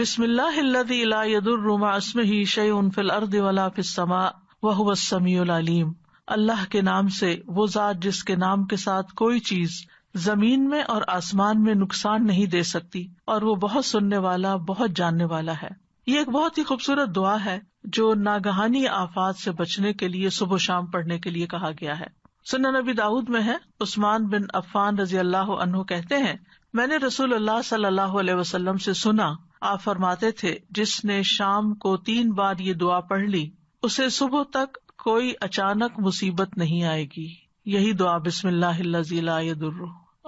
बिस्मिल्लाम अल्लाह के नाम से वो जात जिसके नाम के साथ कोई चीज जमीन में और आसमान में नुकसान नहीं दे सकती और वो बहुत सुनने वाला बहुत जानने वाला है ये एक बहुत ही खूबसूरत दुआ है जो नागहानी आफात से बचने के लिए सुबह शाम पढ़ने के लिए कहा गया है सुन नबी दाऊद में है उस्मान बिन अफान रजी अल्लाह कहते हैं मैंने रसूल अल्लाह सल्लल्लाहु अलैहि वसल्लम से सुना आप फरमाते थे जिसने शाम को तीन बार ये दुआ पढ़ ली उसे सुबह तक कोई अचानक मुसीबत नहीं आएगी यही दुआ बिस्मिल्लाह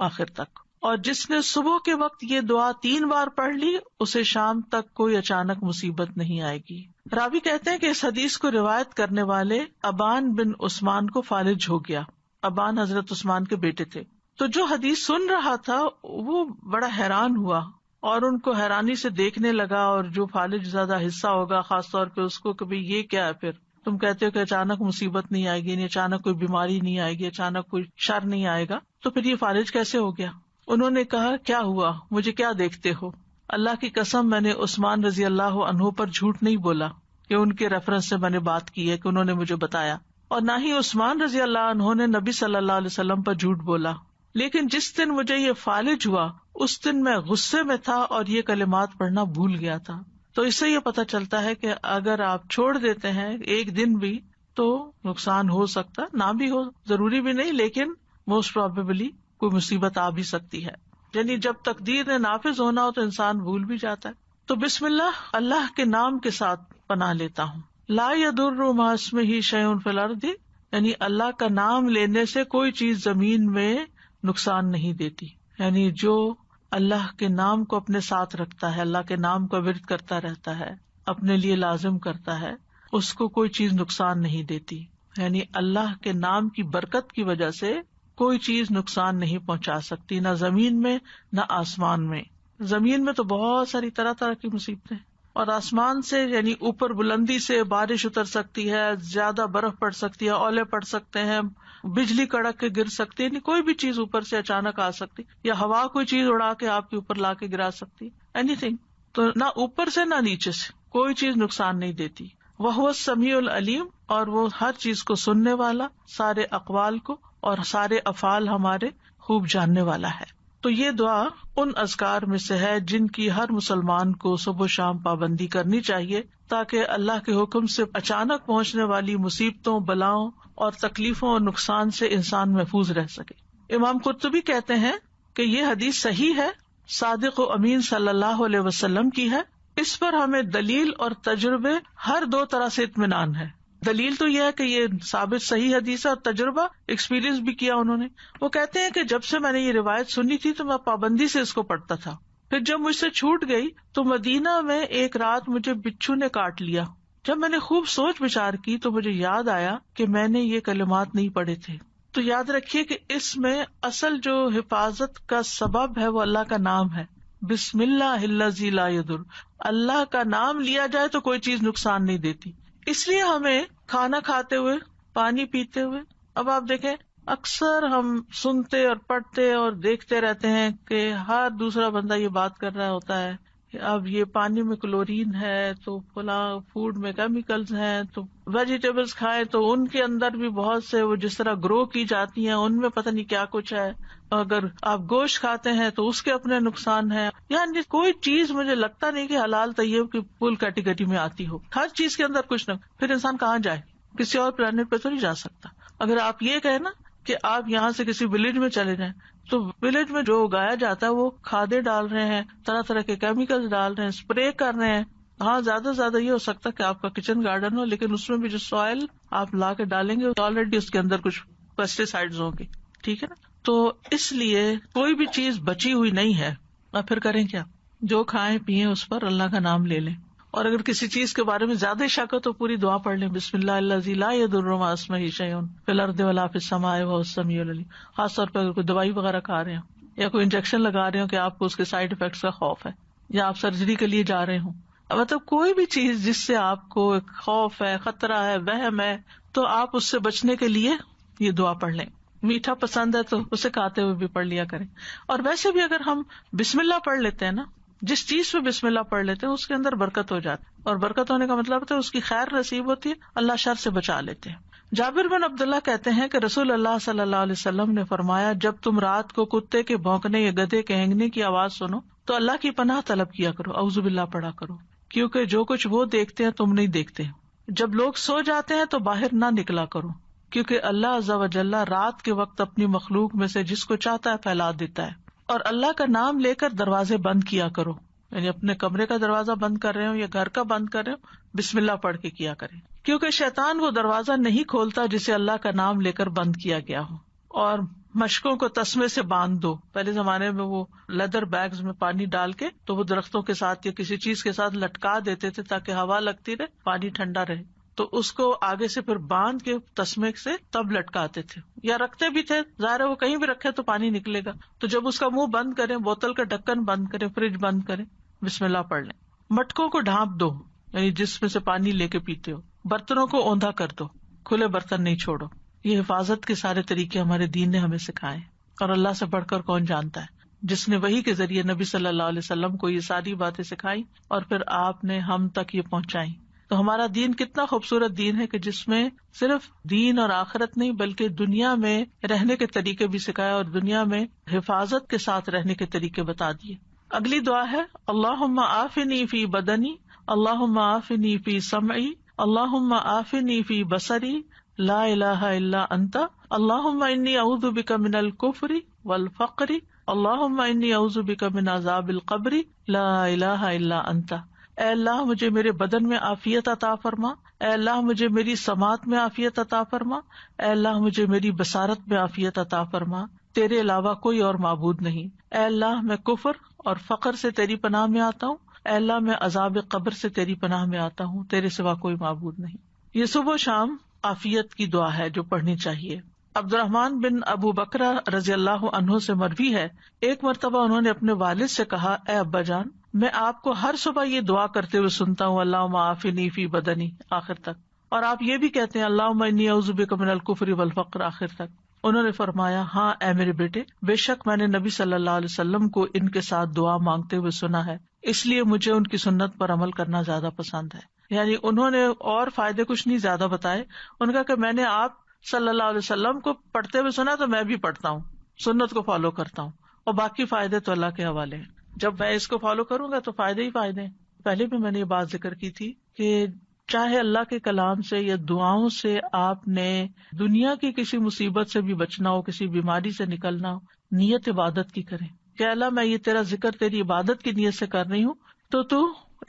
आखिर तक और जिसने सुबह के वक्त ये दुआ तीन बार पढ़ ली उसे शाम तक कोई अचानक मुसीबत नहीं आएगी रावी कहते हैं कि इस हदीस को रिवायत करने वाले अबान बिन उस्मान को फालिज हो गया अबान हजरत उस्मान के बेटे थे तो जो हदीस सुन रहा था वो बड़ा हैरान हुआ और उनको हैरानी से देखने लगा और जो फालिज ज्यादा हिस्सा होगा खासतौर पर उसको कभी ये क्या है फिर तुम कहते हो कि अचानक मुसीबत नहीं आएगी नहीं अचानक कोई बीमारी नहीं आएगी अचानक कोई शर नहीं आएगा तो फिर ये फालिज कैसे हो गया उन्होंने कहा क्या हुआ मुझे क्या देखते हो अल्लाह की कसम मैंने उस्मान रजी अल्लाह अनहो पर झूठ नहीं बोला कि उनके रेफरेंस से मैंने बात की है कि उन्होंने मुझे बताया और ना ही उस्मान रजी अल्लाह अनहों ने नबी सल्लल्लाहु पर झूठ बोला लेकिन जिस दिन मुझे ये फालिज हुआ उस दिन मैं गुस्से में था और ये कलिमात पढ़ना भूल गया था तो इससे ये पता चलता है कि अगर आप छोड़ देते हैं एक दिन भी तो नुकसान हो सकता ना भी हो जरूरी भी नहीं लेकिन मोस्ट प्रोबेबली कोई मुसीबत आ भी सकती है यानी जब तकदीर ने नाफिज होना हो तो इंसान भूल भी जाता है तो बिस्मिल्ला अल्लाह के नाम के साथ बना लेता हूँ ला या में ही शयन दी यानी अल्लाह का नाम लेने से कोई चीज जमीन में नुकसान नहीं देती यानी जो अल्लाह के नाम को अपने साथ रखता है अल्लाह के नाम का विरत करता रहता है अपने लिए लाजिम करता है उसको कोई चीज नुकसान नहीं देती यानी अल्लाह के नाम की बरकत की वजह से कोई चीज नुकसान नहीं पहुंचा सकती ना जमीन में ना आसमान में जमीन में तो बहुत सारी तरह तरह की मुसीबतें और आसमान से यानी ऊपर बुलंदी से बारिश उतर सकती है ज्यादा बर्फ पड़ सकती है ओले पड़ सकते हैं बिजली कड़क के गिर सकती है कोई भी चीज ऊपर से अचानक आ सकती या हवा कोई चीज उड़ा के आपके ऊपर ला के गिरा सकती एनीथिंग तो न ऊपर से ना नीचे से कोई चीज नुकसान नहीं देती वह समीउल अलीम और वो हर चीज को सुनने वाला सारे अकवाल को और सारे अफाल हमारे खूब जानने वाला है तो ये दुआ उन अजगार में से है जिनकी हर मुसलमान को सुबह शाम पाबंदी करनी चाहिए ताकि अल्लाह के हुक्म से अचानक पहुंचने वाली मुसीबतों बलाओं और तकलीफों और नुकसान से इंसान महफूज रह सके इमाम कुर्तुबी कहते हैं कि ये हदीस सही है सादिक अमीन सल्लल्लाहु अलैहि वसल्लम की है इस पर हमें दलील और तजुर्बे हर दो तरह से इतमान है दलील तो यह है कि ये साबित सही हदीस है और तजुर्बा एक्सपीरियंस भी किया उन्होंने वो कहते हैं कि जब से मैंने ये रिवायत सुनी थी तो मैं पाबंदी से इसको पढ़ता था फिर जब मुझसे छूट गई तो मदीना में एक रात मुझे बिच्छू ने काट लिया जब मैंने खूब सोच विचार की तो मुझे याद आया कि मैंने ये कलमात नहीं पढ़े थे तो याद रखिए कि इसमें असल जो हिफाजत का सबब है वो अल्लाह का नाम है बिस्मिल्लादुर अल्लाह का नाम लिया जाए तो कोई चीज नुकसान नहीं देती इसलिए हमें खाना खाते हुए पानी पीते हुए अब आप देखे अक्सर हम सुनते और पढ़ते और देखते रहते हैं कि हर दूसरा बंदा ये बात कर रहा होता है अब ये पानी में क्लोरीन है तो फुला फूड में केमिकल्स हैं तो वेजिटेबल्स खाएं तो उनके अंदर भी बहुत से वो जिस तरह ग्रो की जाती हैं उनमें पता नहीं क्या कुछ है अगर आप गोश्त खाते हैं तो उसके अपने नुकसान है यानी कोई चीज मुझे लगता नहीं कि हलाल तयब की फुल कैटेगरी में आती हो हर चीज के अंदर कुछ न फिर इंसान कहाँ जाए किसी और प्लान पे तो नहीं जा सकता अगर आप ये कहें ना कि आप यहाँ से किसी विलेज में चले जाए तो विलेज में जो उगाया जाता है वो खादे डाल रहे हैं तरह तरह के केमिकल्स डाल रहे हैं स्प्रे कर रहे हैं हाँ ज्यादा से ज्यादा ये हो सकता है कि आपका किचन गार्डन हो लेकिन उसमें भी जो सॉयल आप ला के डालेंगे ऑलरेडी तो उसके अंदर कुछ पेस्टिसाइड्स होंगे ठीक है ना तो इसलिए कोई भी चीज बची हुई नहीं है और फिर करें क्या जो खाएं पिए उस पर अल्लाह का नाम ले लें और अगर किसी चीज के बारे में ज्यादा शक हो तो पूरी दुआ पढ़ लें बिस्मिल्लाशयन खासतौर पर अगर कोई दवाई वगैरह खा रहे हो या कोई इंजेक्शन लगा रहे हो कि आपको उसके साइड इफेक्ट का खौफ है या आप सर्जरी के लिए जा रहे हो मतलब कोई भी चीज जिससे आपको खौफ है खतरा है वहम है तो आप उससे बचने के लिए ये दुआ पढ़ लें मीठा पसंद है तो उसे खाते हुए भी पढ़ लिया करें और वैसे भी अगर हम बिस्मिल्ला पढ़ लेते हैं ना जिस चीज पे बिस्मिल्ला पढ़ लेते हैं उसके अंदर बरकत हो जाती है और बरकत होने का मतलब होता है उसकी खैर नसीब होती है अल्लाह शर से बचा लेते हैं जाबिर बिन अब्दुल्ला कहते हैं कि रसूल अल्लाह सल्लल्लाहु अलैहि वसल्लम ने फरमाया जब तुम रात को कुत्ते के भौंकने या गधे के हेंगने की आवाज सुनो तो अल्लाह की पनाह तलब किया करो अवजुबिल्ला पढ़ा करो क्योंकि जो कुछ वो देखते हैं तुम नहीं देखते जब लोग सो जाते हैं तो बाहर ना निकला करो क्योंकि अल्लाह अजावजल्ला रात के वक्त अपनी मखलूक में से जिसको चाहता है फैला देता है और अल्लाह का नाम लेकर दरवाजे बंद किया करो यानी अपने कमरे का दरवाजा बंद कर रहे हो या घर का बंद कर रहे हो बिस्मिल्लाह पढ़ के किया करें क्योंकि शैतान वो दरवाजा नहीं खोलता जिसे अल्लाह का नाम लेकर बंद किया गया हो और मशकों को तस्मे से बांध दो पहले जमाने में वो लेदर बैग्स में पानी डाल के तो वो दरख्तों के साथ या किसी चीज के साथ लटका देते थे ताकि हवा लगती रहे पानी ठंडा रहे तो उसको आगे से फिर बांध के तस्मे से तब लटकाते थे या रखते भी थे जाहिर है वो कहीं भी रखे तो पानी निकलेगा तो जब उसका मुंह बंद करें बोतल का ढक्कन बंद करें फ्रिज बंद करें बिस्मिल्लाह पड़ लें मटकों को ढांप दो यानी जिसमें से पानी लेके पीते हो बर्तनों को औंधा कर दो खुले बर्तन नहीं छोड़ो ये हिफाजत के सारे तरीके हमारे दीन ने हमें सिखाए और अल्लाह से बढ़कर कौन जानता है जिसने वही के जरिए नबी सल्लाम को ये सारी बातें सिखाई और फिर आपने हम तक ये पहुंचाई तो हमारा दीन कितना खूबसूरत दीन है कि जिसमें सिर्फ दीन और आखरत नहीं बल्कि दुनिया में रहने के तरीके भी सिखाए और दुनिया में हिफाजत के साथ रहने के तरीके बता दिए अगली दुआ है अल्लाह आफिनी फी बदनी अल्लाह आफिनी फी समी अल्लाह आफिनी फी बसरी ला इलाहा अंता अल्लाह इन्नी अउजु बिका मिनल कुफरी वल फकरी अल्लाह इन्नी अउजु बिका मिन कबरी ला अंता अल्लाह मुझे मेरे बदन में आफियत अता फरमा अल्लाह मुझे मेरी समात में आफियत अता फरमा अल्लाह मुझे मेरी बसारत में आफियत अता फरमा तेरे अलावा कोई और मबूद नहीं अल्लाह मैं कुफर और फखर से तेरी पनाह में आता हूँ अल्लाह मैं अजाब कब्र से तेरी पनाह में आता हूँ तेरे सिवा कोई मबूद नहीं ये सुबह शाम आफियत की दुआ है जो पढ़नी चाहिए अब्दुलरहमान बिन अबू बकरा रजी अल्लाह से मरवी है एक मरतबा उन्होंने अपने वालिद से कहा ए अब्बा जान मैं आपको हर सुबह ये दुआ करते हुए सुनता हूँ अल्लाह माफिनी फी बदनी आखिर तक और आप ये भी कहते हैं अल्लाह मनी उजुबिकमिन कुफरी वल फ़क्र आखिर तक उन्होंने फरमाया हाँ ए मेरे बेटे बेशक मैंने नबी सल्लल्लाहु अलैहि वसल्लम को इनके साथ दुआ मांगते हुए सुना है इसलिए मुझे उनकी सुन्नत पर अमल करना ज्यादा पसंद है यानी उन्होंने और फायदे कुछ नहीं ज्यादा बताए उनका कि मैंने आप सल्लल्लाहु अलैहि वसल्लम को पढ़ते हुए सुना तो मैं भी पढ़ता हूँ सुन्नत को फॉलो करता हूँ और बाकी फायदे तो अल्लाह के हवाले है जब मैं इसको फॉलो करूंगा तो फायदे ही फायदे पहले भी मैंने ये बात जिक्र की थी कि चाहे अल्लाह के कलाम से या दुआओं से आपने दुनिया की किसी मुसीबत से भी बचना हो किसी बीमारी से निकलना हो नीयत इबादत की करे क्या अल्लाह मैं ये तेरा जिक्र तेरी इबादत की नीयत से कर रही हूँ तो तू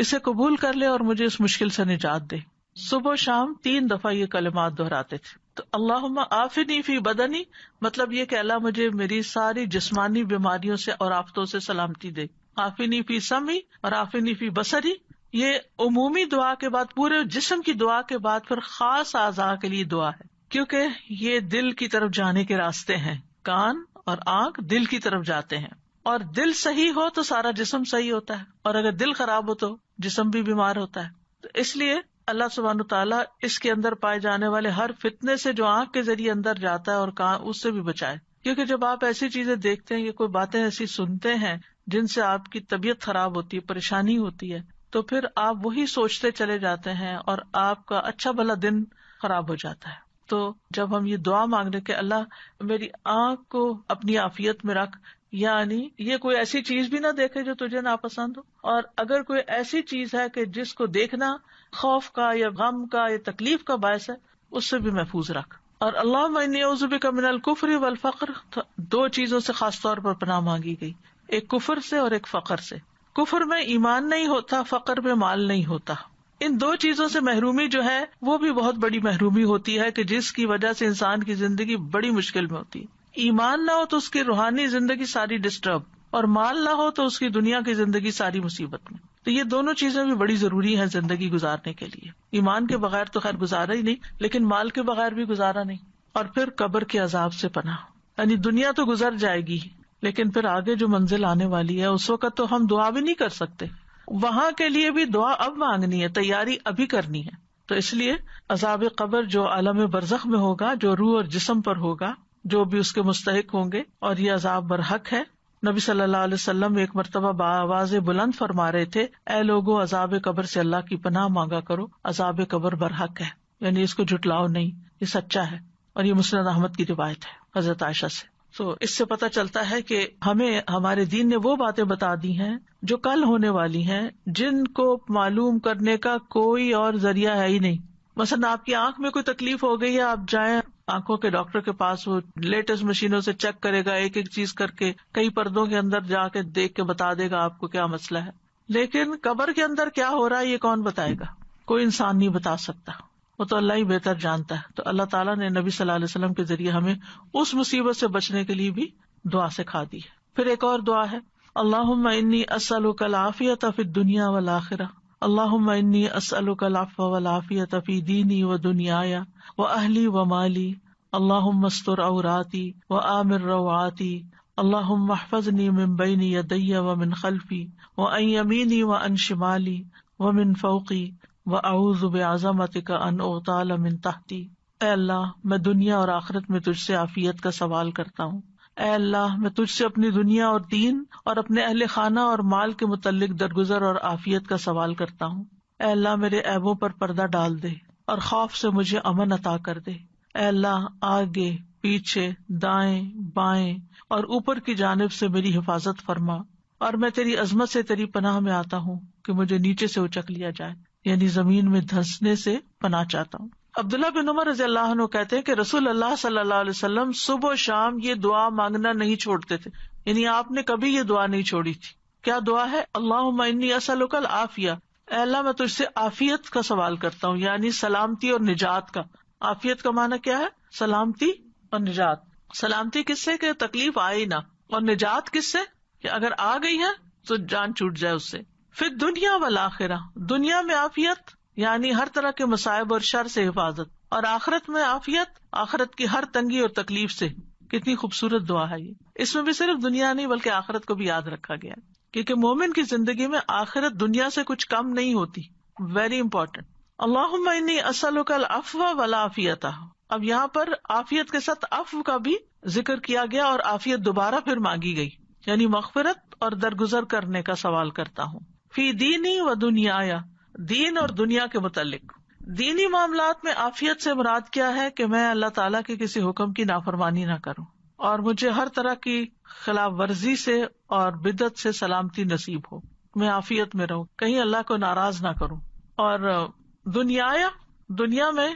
इसे कबूल कर ले और मुझे इस मुश्किल से निजात दे सुबह शाम तीन दफा ये कलमात दोहराते थे तो अल्लाह आफिनी फी बदनी मतलब ये कि अल्लाह मुझे मेरी सारी जिस्मानी बीमारियों से और आफतों से सलामती दे आफिनी फी समी और आफिनी फी बसरी ये उमूमी दुआ के बाद पूरे जिस्म की दुआ के बाद फिर खास आजा के लिए दुआ है क्योंकि ये दिल की तरफ जाने के रास्ते हैं कान और आंख दिल की तरफ जाते हैं और दिल सही हो तो सारा जिस्म सही होता है और अगर दिल खराब हो तो जिस्म भी बीमार होता है तो इसलिए अल्लाह सुबहान तला इसके अंदर पाए जाने वाले हर फितने से जो आंख के जरिए अंदर जाता है और कहा उससे भी बचाए क्योंकि जब आप ऐसी चीजें देखते हैं या कोई बातें ऐसी सुनते हैं जिनसे आपकी तबीयत खराब होती है परेशानी होती है तो फिर आप वही सोचते चले जाते हैं और आपका अच्छा भला दिन खराब हो जाता है तो जब हम ये दुआ मांग रहे कि अल्लाह मेरी आंख को अपनी आफियत में रख यानी ये कोई ऐसी चीज भी ना देखे जो तुझे नापसंद हो और अगर कोई ऐसी चीज है कि जिसको देखना खौफ का या गम का या तकलीफ का बायस है उससे भी महफूज रख और अल्लाह मैंने का मिनल कुफरी वल फकर तो दो चीजों से खास तौर पर पनाह मांगी गई एक कुफर से और एक फकर से कुफर में ईमान नहीं होता फकर में माल नहीं होता इन दो चीजों से महरूमी जो है वो भी बहुत बड़ी महरूमी होती है कि जिसकी वजह से इंसान की जिंदगी बड़ी मुश्किल में होती है ईमान ना हो तो उसकी रूहानी जिंदगी सारी डिस्टर्ब और माल ना हो तो उसकी दुनिया की जिंदगी सारी मुसीबत में तो ये दोनों चीजें भी बड़ी जरूरी है जिंदगी गुजारने के लिए ईमान के बगैर तो खैर गुजारा ही नहीं लेकिन माल के बगैर भी गुजारा नहीं और फिर कबर के अजाब से पना यानी दुनिया तो गुजर जाएगी लेकिन फिर आगे जो मंजिल आने वाली है उस वक्त तो हम दुआ भी नहीं कर सकते वहां के लिए भी दुआ अब मांगनी है तैयारी अभी करनी है तो इसलिए अजाब कबर जो आलम बरजख में होगा जो रूह और जिसम पर होगा जो भी उसके मुस्तक होंगे और ये अजाब बरहक है नबी सल्लल्लाहु अलैहि वसल्लम एक मरतबा बाज बुलंद फरमा रहे थे ए लोगो अजाब कब्र से अल्लाह की पनाह मांगा करो अजाब कब्र बरहक है यानी इसको जुटलाओ नहीं ये सच्चा है और ये मुस्लिम अहमद की रिवायत है हजरत आयशा से तो so, इससे पता चलता है कि हमें हमारे दीन ने वो बातें बता दी हैं जो कल होने वाली हैं जिनको मालूम करने का कोई और जरिया है ही नहीं मसलन आपकी आंख में कोई तकलीफ हो गई है आप जाए आंखों के डॉक्टर के पास वो लेटेस्ट मशीनों से चेक करेगा एक एक चीज करके कई पर्दों के अंदर जाके देख के बता देगा आपको क्या मसला है लेकिन कबर के अंदर क्या हो रहा है ये कौन बताएगा कोई इंसान नहीं बता सकता वो तो अल्लाह ही बेहतर जानता है तो अल्लाह ताला ने नबी सल्लल्लाहु अलैहि वसल्लम के जरिए हमें उस मुसीबत से बचने के लिए भी दुआ सिखा दी है फिर एक और दुआ है अल्लाह इन्नी असल कल आफियत दुनिया वाल आखिरा अल्लाहुम्मा इन्नी असअलुकल अफ़्व वल आफ़ियत दीनी व दुनियाया व अहली व माली अल्लाहुम्मा अस्तर औराती व आमिर रवाती अल्लाहुम्मा अहफ़ज़नी मिन बैनी यदैया व मिन खल्फी व अन यमीनी व अन शिमाली व मिन फौकी व अऊज़ु बिअज़मतिका अन उग़ताल मिन तहती ए अल्लाह मैं दुनिया और आखिरत में तुझसे आफियत का सवाल करता हूँ अल्लाह मैं तुझसे अपनी दुनिया और दीन और अपने अहल खाना और माल के मुतालिक दरगुजर और आफियत का सवाल करता हूँ अल्लाह मेरे ऐबों पर पर्दा डाल दे और खौफ से मुझे अमन अता कर दे अल्लाह आगे पीछे दाए बाए और ऊपर की जानब से मेरी हिफाजत फरमा और मैं तेरी अजमत से तेरी पनाह में आता हूँ की मुझे नीचे से उचक लिया जाए यानी जमीन में धंसने से पना चाहता हूँ अब्दुल्ला बिन उमर रजी अल्लाह कहते हैं कि रसूल अल्लाह सल्लल्लाहु अलैहि वसल्लम सुबह शाम ये दुआ मांगना नहीं छोड़ते थे यानी आपने कभी ये दुआ नहीं छोड़ी थी क्या दुआ है अल्लाह इन्नी असलकल आफिया अल्लाह मैं तुझसे आफियत का सवाल करता हूँ यानी सलामती और निजात का आफियत का माना क्या है सलामती और निजात सलामती किससे कि तकलीफ आए ना और निजात किससे कि अगर आ गई है तो जान छूट जाए उससे फिर दुनिया वाल आखिरा दुनिया में आफियत यानी हर तरह के मसायब और शर से हिफाजत और आखरत में आफियत आखरत की हर तंगी और तकलीफ से कितनी खूबसूरत दुआ है ये इसमें भी सिर्फ दुनिया नहीं बल्कि आखिरत को भी याद रखा गया क्योंकि मोमिन की जिंदगी में आखिरत दुनिया से कुछ कम नहीं होती वेरी इम्पोर्टेंट अल्लाह असल अफवा वाला आफियत अब यहाँ पर आफियत के साथ अफ का भी जिक्र किया गया और आफियत दोबारा फिर मांगी गई यानी मखफरत और दरगुजर करने का सवाल करता हूँ फी दीनी व दुनिया दीन और दुनिया के मुतालिक दीनी मामला में आफियत से मुराद क्या है कि मैं अल्लाह ताला के किसी हुक्म की नाफरमानी ना करूं और मुझे हर तरह की खिलाफ वर्जी से और बिदत से सलामती नसीब हो मैं आफियत में रहूं कहीं अल्लाह को नाराज ना करूं और दुनिया दुनिया में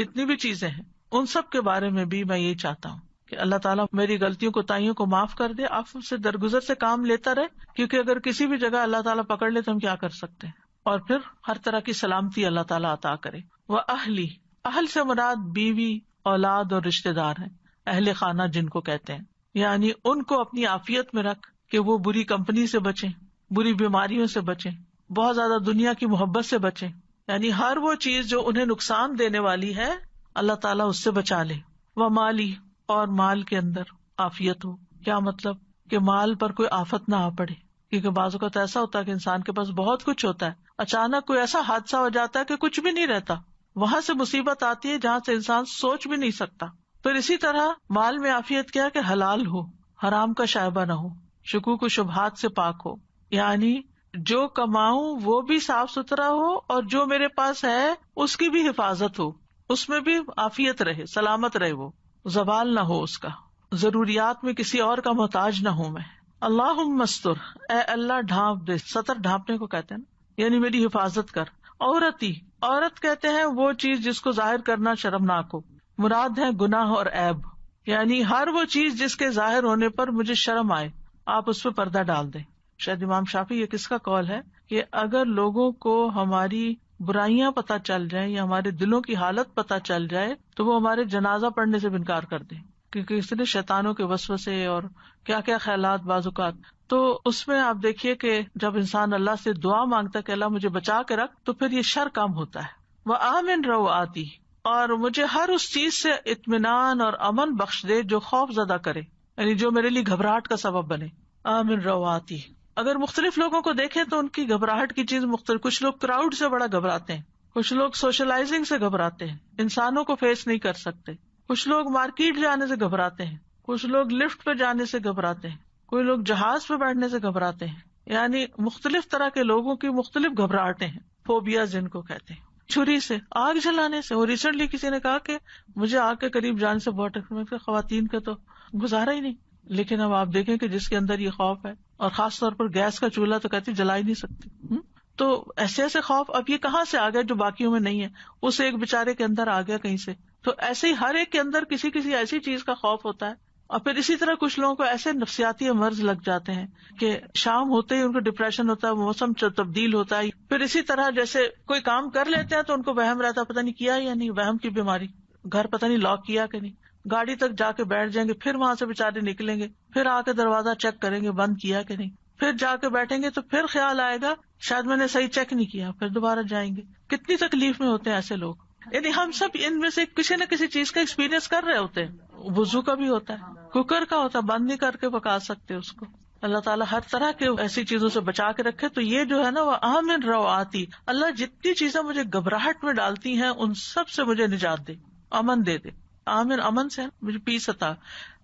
जितनी भी चीजें हैं उन सब के बारे में भी मैं ये चाहता हूँ कि अल्लाह ताला मेरी गलतियों को ताइयों को माफ कर दे आप उनसे दरगुजर से काम लेता रहे क्योंकि अगर किसी भी जगह अल्लाह ताला पकड़ ले तो हम क्या कर सकते हैं और फिर हर तरह की सलामती अल्लाह ताला अता करे वह अहली अहल से मुराद बीवी औलाद और रिश्तेदार है अहल खाना जिनको कहते हैं यानी उनको अपनी आफियत में रख के वो बुरी कंपनी से बचे बुरी बीमारियों से बचे बहुत ज्यादा दुनिया की मोहब्बत से बचे यानी हर वो चीज जो उन्हें नुकसान देने वाली है अल्लाह ताला उससे बचा ले वह माली और माल के अंदर आफियत हो क्या मतलब कि माल पर कोई आफत ना आ पड़े क्योंकि बाजू का तो ऐसा होता है कि इंसान के पास बहुत कुछ होता है अचानक कोई ऐसा हादसा हो जाता है कि कुछ भी नहीं रहता वहाँ से मुसीबत आती है जहाँ से इंसान सोच भी नहीं सकता फिर इसी तरह माल में आफियत क्या कि हलाल हो हराम का शायबा न हो शकूक शुभात से पाक हो यानी जो कमाऊ वो भी साफ सुथरा हो और जो मेरे पास है उसकी भी हिफाजत हो उसमें भी आफियत रहे सलामत रहे वो जवाल न हो उसका जरूरियात में किसी और का मोहताज न हो मैं अल्लाह मस्तुर ए अल्लाह ढांप दे सतर ढांपने को कहते हैं यानी मेरी हिफाजत कर औरती औरत कहते हैं वो चीज जिसको जाहिर करना शर्मनाक हो मुराद है गुनाह और ऐब यानी हर वो चीज जिसके जाहिर होने पर मुझे शर्म आए आप उस पर पर्दा डाल दें शायद इमाम शाफी ये किसका कॉल है कि अगर लोगों को हमारी बुराइयां पता चल जाए या हमारे दिलों की हालत पता चल जाए तो वो हमारे जनाजा पढ़ने से इनकार कर दे क्यूँकी इसने शैतानों के वसव वसवसे और क्या क्या ख्याल बाजुकात तो उसमें आप देखिए कि जब इंसान अल्लाह से दुआ मांगता है अल्लाह मुझे बचा के रख तो फिर ये शर काम होता है वह आमिन रो आती और मुझे हर उस चीज से इतमान और अमन बख्श दे जो खौफ जदा करे यानी जो मेरे लिए घबराहट का सबब बने आमिन रो आती अगर मुख्तलिफ लोगों को देखे तो उनकी घबराहट की चीज मुख्तल कुछ लोग क्राउड से बड़ा घबराते हैं कुछ लोग सोशलाइजिंग से घबराते हैं इंसानों को फेस नहीं कर सकते कुछ लोग मार्केट जाने से घबराते हैं कुछ लोग लिफ्ट पे जाने से घबराते हैं कोई लोग जहाज पे बैठने से घबराते हैं यानी मुख्तलिफ तरह के लोगों की मुख्तलिफ घबराहटे हैं फोबिया जिनको कहते हैं छुरी से आग जलाने से और रिसेंटली किसी ने कहा कि मुझे आग के करीब जान से बहुत खातन का तो गुजारा ही नहीं लेकिन अब आप देखें कि जिसके अंदर ये खौफ है और खास तौर पर गैस का चूल्हा तो कहती जला ही नहीं सकती हुँ? तो ऐसे ऐसे खौफ अब ये कहाँ से आ गया जो बाकी में नहीं है उस एक बेचारे के अंदर आ गया कहीं से तो ऐसे ही हर एक के अंदर किसी किसी ऐसी चीज का खौफ होता है और फिर इसी तरह कुछ लोगों को ऐसे नफसियाती मर्ज लग जाते हैं कि शाम होते ही उनको डिप्रेशन होता है मौसम तब्दील होता है फिर इसी तरह जैसे कोई काम कर लेते हैं तो उनको वहम रहता पता नहीं किया या नहीं वहम की बीमारी घर पता नहीं लॉक किया कि नहीं गाड़ी तक जाके बैठ जाएंगे फिर वहां से बेचारे निकलेंगे फिर आके दरवाजा चेक करेंगे बंद किया कि नहीं फिर जाके बैठेंगे तो फिर ख्याल आएगा शायद मैंने सही चेक नहीं किया फिर दोबारा जाएंगे कितनी तकलीफ में होते हैं ऐसे लोग यानी हम सब इनमें से किसी न किसी चीज का एक्सपीरियंस कर रहे होते हैं वजू का भी होता है हाँ। कुकर का होता है बंद नहीं करके पका सकते उसको अल्लाह ताला हर तरह के ऐसी चीजों से बचा के रखे तो ये जो है ना वह अहम रव आती अल्लाह जितनी चीजें मुझे घबराहट में डालती हैं उन सब से मुझे निजात दे अमन दे दे आमिर अमन से मुझे पी सता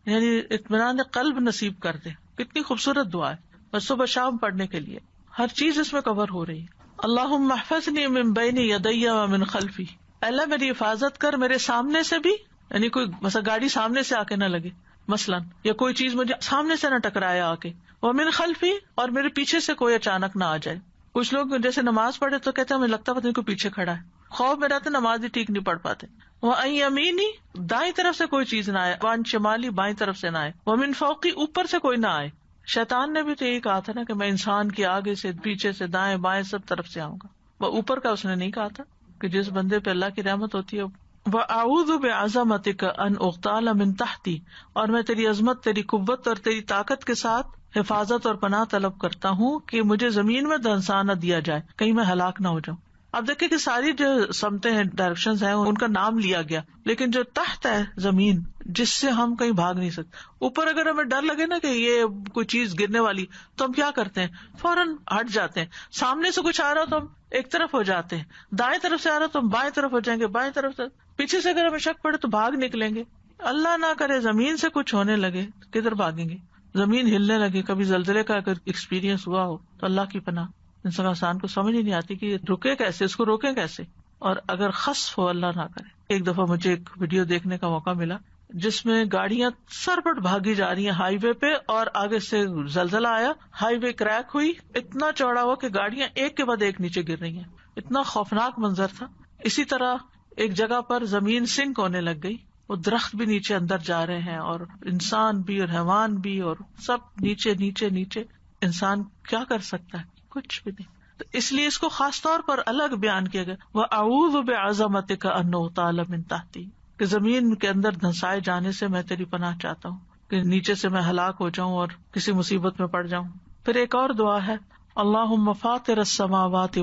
यानी इतमान कल्ब नसीब कर दे कितनी खूबसूरत दुआ है और सुबह शाम पढ़ने के लिए हर चीज इसमें कवर हो रही है अल्लाह महफज ने मिन बैनी यदैया मिन खल्फी अल्लाह मेरी हिफाजत कर मेरे सामने से भी यानी कोई मसला गाड़ी सामने से आके ना लगे मसलन या कोई चीज मुझे सामने से ना टकराया आके वो मेरे खल्फ ही और मेरे पीछे से कोई अचानक ना आ जाए कुछ लोग जैसे नमाज पढ़े तो कहते हैं हमें लगता पता नहीं कोई पीछे खड़ा है खौफ में रहते नमाज ही ठीक नहीं पढ़ पाते वो अई अमीन ही दाई तरफ से कोई चीज ना आए वन शमाली बाई तरफ से ना आए वो मिन फौकी ऊपर से कोई ना आए शैतान ने भी तो यही कहा था ना कि मैं इंसान की आगे से पीछे से दाएं बाएं सब तरफ से आऊंगा वह ऊपर का उसने नहीं कहा था कि जिस बंदे पे अल्लाह की रहमत होती है व आऊद बेआजमत अन उख्ताल मिन तहती और मैं तेरी अजमत तेरी कुत और तेरी ताकत के साथ हिफाजत और पनाह तलब करता हूँ की मुझे जमीन में धनसा न दिया जाए कहीं मैं हलाक न हो जाऊँ अब देखिए की सारी जो समते हैं डायरेक्शन है उनका नाम लिया गया लेकिन जो तहत है जमीन जिससे हम कहीं भाग नहीं सकते ऊपर अगर हमें डर लगे ना कि ये कोई चीज गिरने वाली तो हम क्या करते हैं फौरन हट जाते हैं सामने से कुछ आ रहा हो तो हम एक तरफ हो जाते हैं दाएं तरफ से आ रहा तो हम बाएं तरफ हो जाएंगे बाएं तरफ से पीछे से अगर हमें शक पड़े तो भाग निकलेंगे अल्लाह ना करे जमीन से कुछ होने लगे तो किधर भागेंगे जमीन हिलने लगे कभी जलजिले का अगर एक्सपीरियंस हुआ हो तो अल्लाह की पनाह इंसान आसान को समझ ही नहीं आती कि रुके कैसे इसको रोके कैसे और अगर खस हो अल्लाह ना करे एक दफा मुझे एक वीडियो देखने का मौका मिला जिसमे गाड़ियां सरपट भागी जा रही है हाईवे पे और आगे से जलजला आया हाईवे क्रैक हुई इतना चौड़ा हुआ कि गाड़िया एक के बाद एक नीचे गिर रही हैं इतना खौफनाक मंजर था इसी तरह एक जगह पर जमीन सिंक होने लग गई वो दरख्त भी नीचे अंदर जा रहे हैं और इंसान भी और हैवान भी और सब नीचे नीचे नीचे इंसान क्या कर सकता है कुछ भी नहीं तो इसलिए इसको खास तौर पर अलग बयान किया गया वह आऊब बेआजमत का अनो तालम ताती कि जमीन के अंदर धंसाए जाने से मैं तेरी पनाह चाहता हूँ कि नीचे से मैं हलाक हो जाऊं और किसी मुसीबत में पड़ जाऊं फिर एक और दुआ है अल्लाह फातिर समावत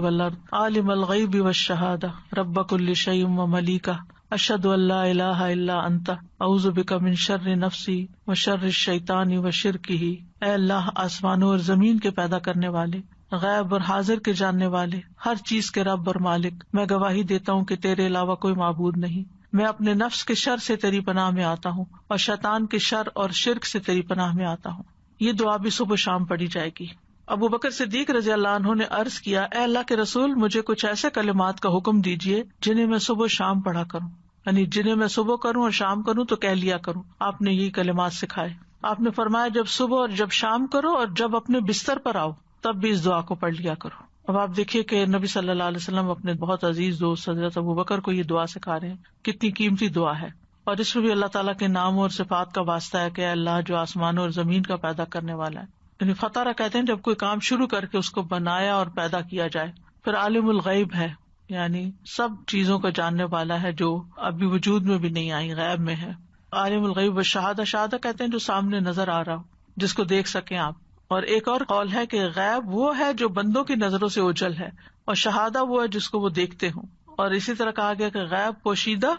आलिम अलगैबी व शहादा रब्बकुल्ल शईम व मलिका अशद अल्ला अंता अउज बिका मिन शर्र नफसी व शर्र शैतानी व शिर की ही अल्लाह आसमानों और जमीन के पैदा करने वाले गैब और हाजिर के जानने वाले हर चीज के रब और मालिक मैं गवाही देता हूँ कि तेरे अलावा कोई मबूद नहीं मैं अपने नफ्स के शर से तेरी पनाह में आता हूँ और शैतान के शर और शिरक से तेरी पनाह में आता हूँ ये दुआ भी सुबह शाम पढ़ी जाएगी अबू बकर सिद्दीक रजी अल्लाह ने अर्ज किया ए अल्लाह के रसूल मुझे कुछ ऐसे कलिमात का हुक्म दीजिए जिन्हें मैं सुबह शाम पढ़ा करूँ यानी जिन्हें मैं सुबह करूँ और शाम करूँ तो कह लिया करूँ आपने यही कलिमात सिखाए आपने फरमाया जब सुबह और जब शाम करो और जब अपने बिस्तर पर आओ तब भी इस दुआ को पढ़ लिया करो अब आप देखिए कि नबी सल्लल्लाहु अलैहि वसल्लम अपने बहुत अजीज दोस्त हजरत अबू बकर को ये दुआ सिखा रहे हैं कितनी कीमती दुआ है और इसमें भी अल्लाह ताला के नाम और सिफात का वास्ता है कि अल्लाह जो आसमान और जमीन का पैदा करने वाला है यानी फतारा कहते हैं जब कोई काम शुरू करके उसको बनाया और पैदा किया जाए फिर आलिमुल गैब है यानी सब चीजों का जानने वाला है जो अभी वजूद में भी नहीं आई गैब में है आलिमुल गैब शहादा शहादा कहते हैं जो सामने नजर आ रहा हो जिसको देख सके आप और एक और कौल है कि गैब वो है जो बंदों की नजरों से उजल है और शहादा वो है जिसको वो देखते हूँ और इसी तरह कहा गया कि गैब पोशीदा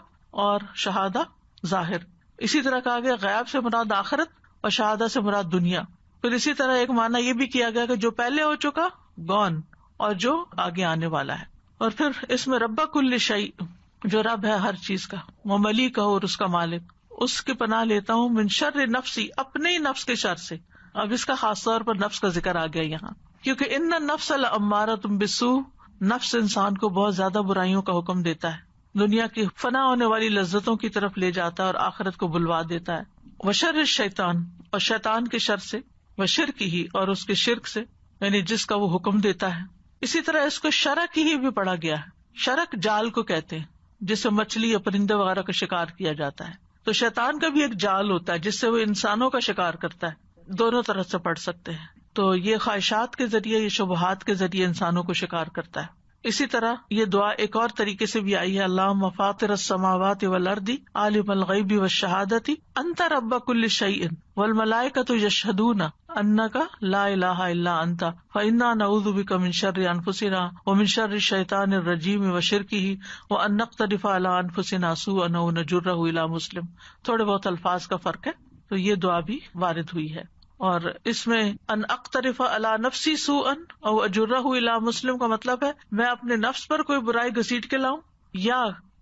और शहादा जाहिर इसी तरह कहा गया गैब से मुराद आखरत और शहादा से मुराद दुनिया फिर इसी तरह एक माना यह भी किया गया कि जो पहले हो चुका गौन और जो आगे आने वाला है और फिर इसमें रब्बा कुल्ल शई जो रब है हर चीज का वो मलिक और उसका मालिक उसकी पनाह लेता हूँ मिनशर नफ्सी अपने ही नफ्स के शर से अब इसका खास तौर पर नफ्स का जिक्र आ गया यहाँ क्योंकि इन नफ्स अम्मारा तुम बिसू नफ्स इंसान को बहुत ज्यादा बुराइयों का हुक्म देता है दुनिया की फना होने वाली लज्जतों की तरफ ले जाता है और आखिरत को बुलवा देता है वशर शैतान और शैतान के शर से व शिर की ही और उसके शिरक से यानी जिसका वो हुक्म देता है इसी तरह इसको शरक ही भी पढ़ा गया है शरक जाल को कहते हैं जिससे मछली या परिंदे वगैरह का शिकार किया जाता है तो शैतान का भी एक जाल होता है जिससे वो इंसानों का शिकार करता है दोनों तरफ से पढ़ सकते हैं तो ये ख्वाहिशात के जरिए ये शुबहत के जरिए इंसानों को शिकार करता है इसी तरह ये दुआ एक और तरीके से भी आई है अल्लाह मफात समावत वर्दी आलिम गईबी व शहादती अंतर अब्बा कुल्ल शईन वल मलाय का तो यशहदूना अन्ना का ला इला अंता फ़ैना नऊजुबी का मिनशर अनफुसिना व मिनशर शैतान रजीम व शिरकी ही व अन्नक तरीफा अला अनफुसिना सू अन जुर्रा मुस्लिम थोड़े बहुत अल्फाज का फर्क है तो ये दुआ भी वारिद हुई है और इसमें अन अख्तरफा अला नफसी सू अन और अजुर्रा इला मुस्लिम का मतलब है मैं अपने नफ्स पर कोई बुराई घसीट के लाऊ या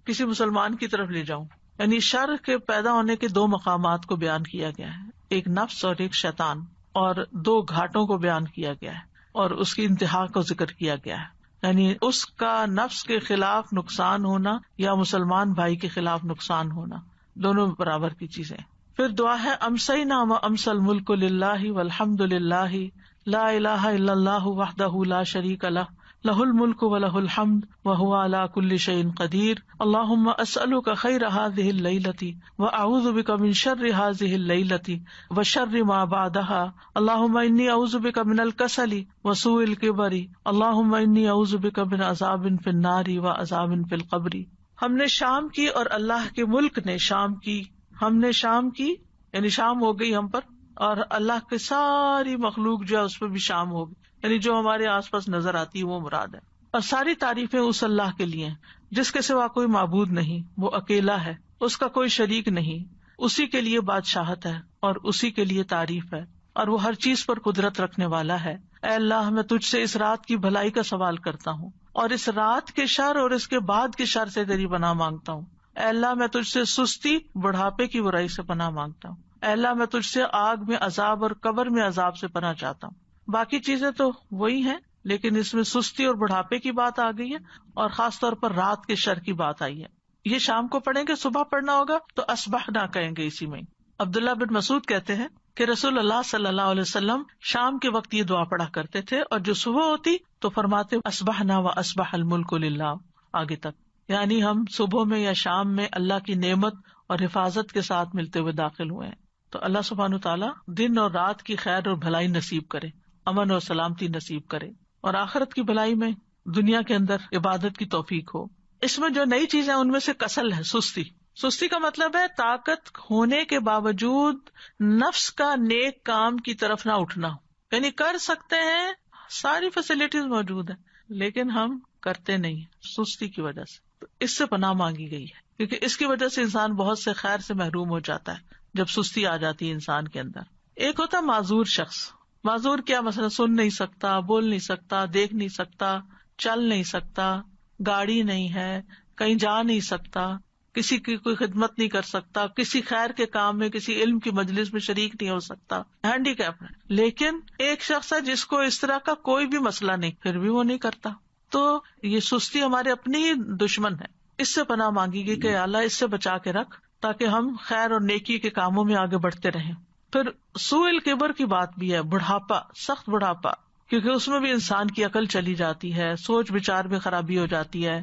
किसी मुसलमान की तरफ ले जाऊं यानी शर के पैदा होने के दो मकाम को बयान किया गया है एक नफ्स और एक शैतान और दो घाटों को बयान किया गया है और उसकी इंतहा को जिक्र किया गया है यानी उसका नफ्स के खिलाफ नुकसान होना या मुसलमान भाई के खिलाफ नुकसान होना दोनों बराबर की चीजें फिर दुआ है अमसई नाम अमसल मुल्क वल्हमदुल्लाह ला इलाह वहदहू शरीक अल्लाह लहुल मुल्क व लहुल हमद व हुआ अला कुल्ल शैन कदीर अल्लाहुम्म असअलुका खैर हाजिहि व अऊजु बिका मिन शर्रि हाजिहि लैलती व शर्रि मा बादहा अल्लाहुम्म इन्नी अऊजु बिका मिनल कसली व सूइल किबरी अल्लाहुम्म इन्नी अऊजु बिका मिन अजाबिन फिन नारी व अजाबिन फिल कब्री हमने शाम की और अल्लाह के मुल्क ने शाम की हमने शाम की यानी शाम हो गई हम पर और अल्लाह के सारी मखलूक जो है उस पर भी शाम हो गई यानी जो हमारे आस पास नजर आती है वो मुराद है और सारी तारीफे उस अल्लाह के लिए हैं जिसके सिवा कोई मबूद नहीं वो अकेला है उसका कोई शरीक नहीं उसी के लिए बादशाहत है और उसी के लिए तारीफ है और वो हर चीज पर कुदरत रखने वाला है अल्लाह मैं तुझसे इस रात की भलाई का सवाल करता हूँ और इस रात के शर और इसके बाद के शर से तेरी बना मांगता हूँ अल्लाह मैं तुझसे सुस्ती बुढ़ापे की बुराई से पना मांगता हूँ अल्लाह मैं तुझसे आग में अजाब और कबर में अजाब से पना चाहता हूँ बाकी चीजें तो वही है लेकिन इसमें सुस्ती और बुढ़ापे की बात आ गई है और खास तौर पर रात के शर की बात आई है ये शाम को पढ़ेंगे सुबह पढ़ना होगा तो असबाह ना कहेंगे इसी में अब्दुल्ला बिन मसूद कहते हैं कि रसूल अल्लाह सल्लल्लाहु अलैहि वसल्लम शाम के वक्त ये दुआ पढ़ा करते थे और जो सुबह होती तो फरमाते असबाह ना व असबाह मुल्क आगे तक यानी हम सुबह में या शाम में अल्लाह की नेमत और हिफाजत के साथ मिलते हुए दाखिल हुए हैं तो अल्लाह सुबहान तला दिन और रात की खैर और भलाई नसीब करे अमन और सलामती नसीब करे और आखरत की भलाई में दुनिया के अंदर इबादत की तोफीक हो इसमें जो नई चीजें उनमें से कसल है सुस्ती सुस्ती का मतलब है ताकत होने के बावजूद नफ्स का नेक काम की तरफ ना उठना यानी कर सकते हैं सारी फैसिलिटीज मौजूद है लेकिन हम करते नहीं सुस्ती की वजह से तो इससे पनाह मांगी गई है क्योंकि इसकी वजह से इंसान बहुत से खैर से महरूम हो जाता है जब सुस्ती आ जाती है इंसान के अंदर एक होता है माजूर शख्स माजूर क्या मसला सुन नहीं सकता बोल नहीं सकता देख नहीं सकता चल नहीं सकता गाड़ी नहीं है कहीं जा नहीं सकता किसी की कोई खिदमत नहीं कर सकता किसी खैर के काम में किसी इल्म की मजलिस में शरीक नहीं हो सकता हैंडीकैप है लेकिन एक शख्स है जिसको इस तरह का कोई भी मसला नहीं फिर भी वो नहीं करता तो ये सुस्ती हमारे अपने ही दुश्मन है इससे पना मांगेगी कि हम्म। अल्लाह इससे बचा के रख ताकि हम खैर और नेकी के कामों में आगे बढ़ते रहे फिर सुल केबर की बात भी है बुढ़ापा सख्त बुढ़ापा क्योंकि उसमें भी इंसान की अकल चली जाती है सोच विचार में खराबी हो जाती है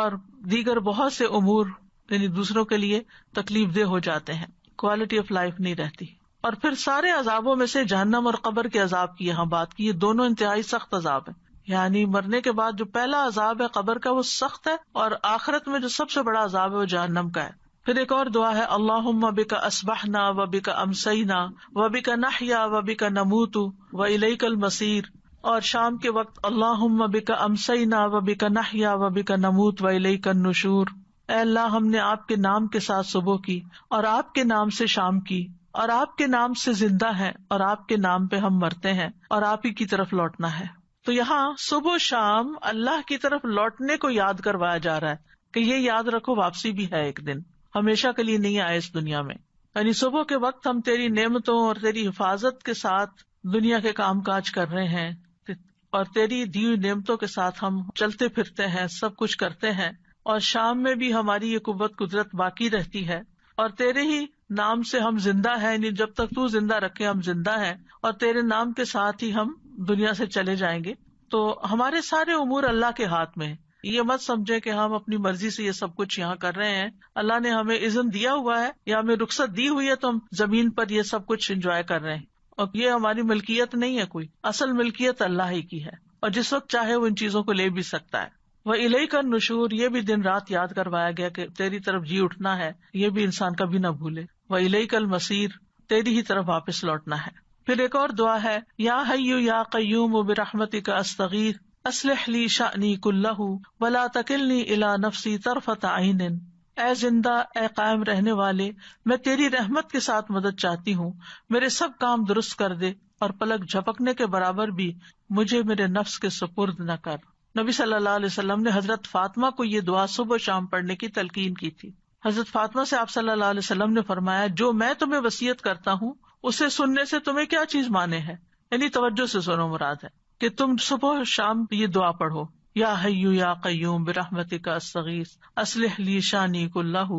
और दीगर बहुत से उमूर यानी दूसरों के लिए तकलीफ देह हो जाते हैं क्वालिटी ऑफ लाइफ नहीं रहती और फिर सारे अजाबों में से जहनम और कबर के अजाब की यहाँ बात की ये दोनों इंतहाई सख्त अजाब है यानी मरने के बाद जो पहला अजाब है कबर का वो सख्त है और आखिरत में जो सबसे बड़ा अजाब है वो जहनम का है फिर एक और दुआ है अल्लाह का असबाह वबिका असबहना वबिका अमसईना वबिका नहिया वबिका नमूतु व इलकल मसीर और शाम के वक्त अल्लाह का वबिका अमसईना वबिका वबी का नमूत व इलकल नशूर अल्लाह हमने आपके नाम के साथ सुबह की और आपके नाम से शाम की और आपके नाम से जिंदा है और आपके नाम पे हम मरते हैं और आप ही की तरफ लौटना है तो यहाँ सुबह शाम अल्लाह की तरफ लौटने को याद करवाया जा रहा है कि ये याद रखो वापसी भी है एक दिन हमेशा के लिए नहीं आए इस दुनिया में यानी सुबह के वक्त हम तेरी नेमतों और तेरी हिफाजत के साथ दुनिया के काम काज कर रहे हैं और तेरी दी हुई नेमतों के साथ हम चलते फिरते हैं सब कुछ करते हैं और शाम में भी हमारी ये कुत कुदरत बाकी रहती है और तेरे ही नाम से हम जिंदा है जब तक तू जिंदा रखे हम जिंदा है और तेरे नाम के साथ ही हम दुनिया से चले जाएंगे तो हमारे सारे उमूर अल्लाह के हाथ में है ये मत समझे कि हम अपनी मर्जी से ये सब कुछ यहाँ कर रहे हैं अल्लाह ने हमें इज्जत दिया हुआ है या हमें रुख्सत दी हुई है तो हम जमीन पर ये सब कुछ एंजॉय कर रहे हैं और ये हमारी मिल्कियत नहीं है कोई असल मिल्कियत अल्लाह ही की है और जिस वक्त चाहे वो इन चीजों को ले भी सकता है वह इलई का नशूर ये भी दिन रात याद करवाया गया कि तेरी तरफ जी उठना है ये भी इंसान कभी ना भूले वह इलई कल मसीर तेरी ही तरफ वापस लौटना है फिर एक और दुआ है या हयू या कयूम बिरहमती का अस्तगीर असलहली शाहनी कुल्लहू वला तकिलनी इला नफसी तरफत आइन ए जिंदा ए कायम रहने वाले मैं तेरी रहमत के साथ मदद चाहती हूँ मेरे सब काम दुरुस्त कर दे और पलक झपकने के बराबर भी मुझे मेरे नफ्स के सुपुर्द न कर नबी सल्लल्लाहु अलैहि वसल्लम ने हजरत फातिमा को ये दुआ सुबह शाम पढ़ने की तलकीन की थी हजरत फातिमा से आप सल्लल्लाहु अलैहि वसल्लम ने फरमाया जो मैं तुम्हें वसीयत करता हूँ उसे सुनने से तुम्हें क्या चीज माने है यानी तवज्जो से सुनो मुराद है की तुम सुबह शाम ये दुआ पढ़ो या हयू या कयूम बिरहमती का सगीस असलह शानी कुल्लाहू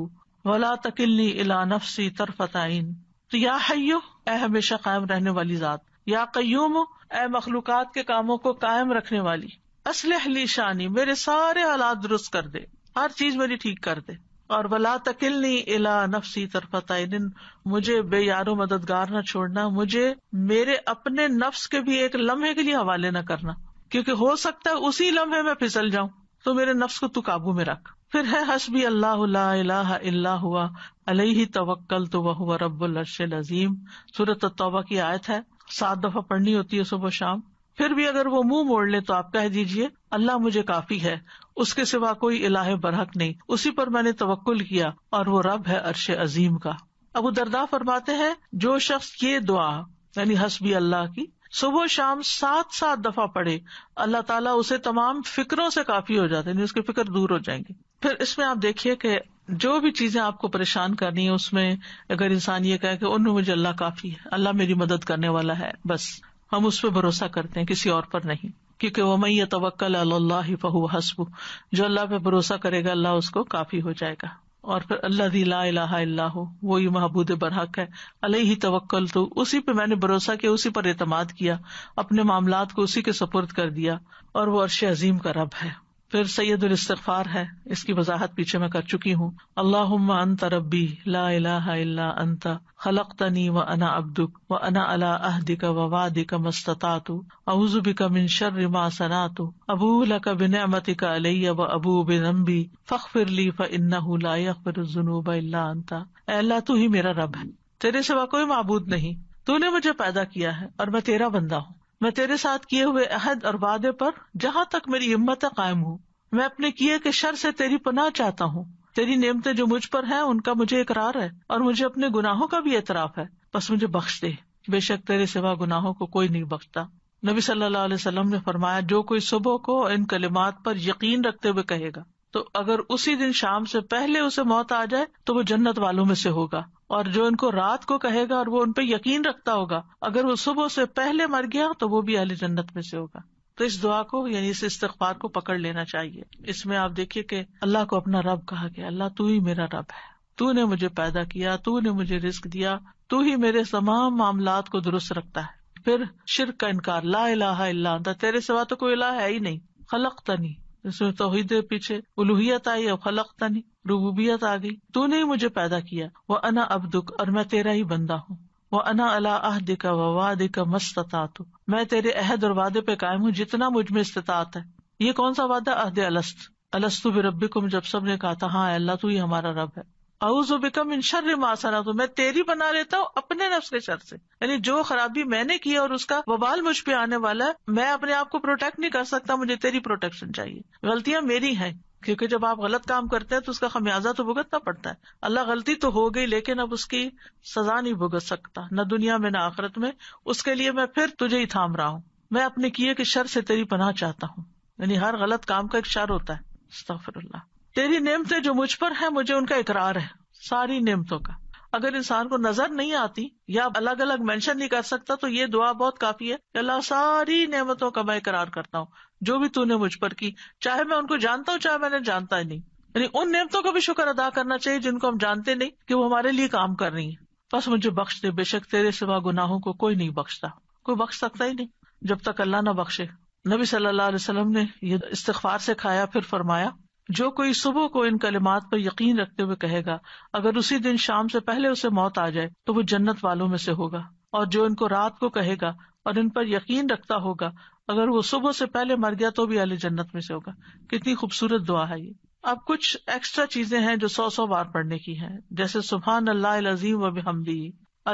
वला तकिलनी इला नफसी तरफताइन तो या हयो ए हमेशा कायम रहने वाली जात या कयूम ए मखलूकत के कामों को कायम रखने वाली असलहली शानी मेरे सारे हालात दुरुस्त कर दे हर चीज मेरी ठीक कर दे और वला तकिलनी इला नफसी तरफताइन मुझे बेयारो मददगार न छोड़ना मुझे मेरे अपने नफ्स के भी एक लम्हे के लिए हवाले न करना क्योंकि हो सकता है उसी लम्हे में फिसल जाऊं तो मेरे नफ्स को तू काबू में रख फिर है हसबी अल्लाह अल्लाह हुआ अलही तवक्ल तो वह रब्बुल अजीम सूरत तौबा की आयत है सात दफा पढ़नी होती है सुबह शाम फिर भी अगर वो मुंह मोड़ ले तो आप कह दीजिए अल्लाह मुझे काफी है उसके सिवा कोई इलाह बरहक नहीं उसी पर मैंने तवक्ल किया और वो रब है अरश अजीम का अबू दरदा फरमाते हैं जो शख्स ये दुआ यानी हसबी अल्लाह की सुबह शाम सात सात दफा पढ़े अल्लाह ताला उसे तमाम फिक्रों से काफी हो जाते हैं उसके फिक्र दूर हो जाएंगे फिर इसमें आप देखिए कि जो भी चीजें आपको परेशान करनी है उसमें अगर इंसान ये कहे कि उनमें मुझे अल्लाह काफी है अल्लाह मेरी मदद करने वाला है बस हम उस पर भरोसा करते हैं किसी और पर नहीं क्योंकि वह मैं ये तवक्ल अल्लाह फहू हसबू जो अल्लाह पे भरोसा करेगा अल्लाह उसको काफी हो जाएगा और फिर अल्लाह दिला वो ही महबूद बरहक है अलह ही तवक्ल तो उसी पे मैंने भरोसा किया उसी पर एतमाद किया अपने मामला को उसी के सपुर्द कर दिया और वो अर्श अजीम का रब है फिर सैयद इस्तफार है इसकी वजाहत पीछे मैं कर चुकी हूँ अल्लाह अंत रबी ला अंता खलक तनी व अना अब्दुक व अना अला अहदिक व वादिक मस्ततातु अऊजुबिक मिन शर्र सनातु अबू लक बिन अमतिक अलैया व अबू बिन अम्बी फखफिर ली फ इन्नहु ला यखफिर जुनूब इल्ला अंता अल्लाह तू ही मेरा रब है तेरे सिवा कोई मबूद नहीं तूने मुझे पैदा किया है और मैं तेरा बंदा हूँ मैं तेरे साथ किए हुए अहद और वादे पर जहाँ तक मेरी हिम्मत कायम हूँ मैं अपने किए के शर से तेरी पनाह चाहता हूँ तेरी नियमतें जो मुझ पर हैं उनका मुझे इकरार है और मुझे अपने गुनाहों का भी एतराफ है बस मुझे बख्श दे बेशक तेरे सिवा गुनाहों को कोई नहीं बख्शता नबी सल्लल्लाहु अलैहि वसल्लम ने फरमाया जो कोई सुबह को इन कलिमात पर यकीन रखते हुए कहेगा तो अगर उसी दिन शाम से पहले उसे मौत आ जाए तो वो जन्नत वालों में से होगा और जो इनको रात को कहेगा और वो उन पर यकीन रखता होगा अगर वो सुबह से पहले मर गया तो वो भी अली जन्नत में से होगा तो इस दुआ को यानी इस इस्तफार को पकड़ लेना चाहिए इसमें आप देखिए कि अल्लाह को अपना रब कहा गया अल्लाह तू ही मेरा रब है तू ने मुझे पैदा किया तू ने मुझे रिस्क दिया तू ही मेरे तमाम मामला को दुरुस्त रखता है फिर शिर का इनकार ला इलाहा तेरे सिवा तो कोई इला है ही नहीं खलक नहीं जिसमें तोहहीद पीछे उलूहियत आई और खलक तनी रुबूबियत आ गई तूने ही मुझे पैदा किया वह अना अब दुख और मैं तेरा ही बंदा हूँ वह अना अला अहद का वाद का मस्तता मैं तेरे अहद और वादे पे कायम हूँ जितना मुझ में इस्तात है ये कौन सा वादा अहद अलस्त अलस्तु भी रबी को जब सब ने कहा था हाँ अल्लाह तू ही हमारा रब है आउजो बिकम इन शर्र मासना तो मैं तेरी बना लेता हूँ अपने नफ्स के शर से यानी जो खराबी मैंने की और उसका वबाल मुझ पर आने वाला है मैं अपने आप को प्रोटेक्ट नहीं कर सकता मुझे तेरी प्रोटेक्शन चाहिए गलतियाँ मेरी है क्योंकि जब आप गलत काम करते हैं तो उसका खमियाजा तो भुगतना पड़ता है अल्लाह गलती तो हो गई लेकिन अब उसकी सजा नहीं भुगत सकता न दुनिया में न आखरत में उसके लिए मैं फिर तुझे ही थाम रहा हूँ मैं अपने किए के शर से तेरी पनाह चाहता हूँ यानी हर गलत काम का एक शर होता है तेरी नियमतें जो मुझ पर है मुझे उनका इकरार है सारी नियमतों का अगर इंसान को नजर नहीं आती या अलग अलग मेंशन नहीं कर सकता तो ये दुआ बहुत काफी है अल्लाह सारी नियमतों का मैं इकरार करता हूँ जो भी तूने मुझ पर की चाहे मैं उनको जानता हूँ चाहे मैंने जानता ही नहीं यानी उन नियमतों का भी शुक्र अदा करना चाहिए जिनको हम जानते नहीं कि वो हमारे लिए काम कर रही है बस मुझे बख्श दे बेशक तेरे सिवा गुनाहों को कोई नहीं बख्शता कोई बख्श सकता ही नहीं जब तक अल्लाह ना बख्शे नबी सल्लल्लाहु अलैहि वसल्लम ने ये इस्तफार से खाया फिर फरमाया जो कोई सुबह को इन कलिमात पर यकीन रखते हुए कहेगा अगर उसी दिन शाम से पहले उसे मौत आ जाए तो वो जन्नत वालों में से होगा और जो इनको रात को कहेगा और इन पर यकीन रखता होगा अगर वो सुबह से पहले मर गया तो भी अली जन्नत में से होगा कितनी खूबसूरत दुआ है ये अब कुछ एक्स्ट्रा चीजें हैं जो सौ सौ बार पढ़ने की हैं जैसे सुबहान अल्लाह अजीम व हमदी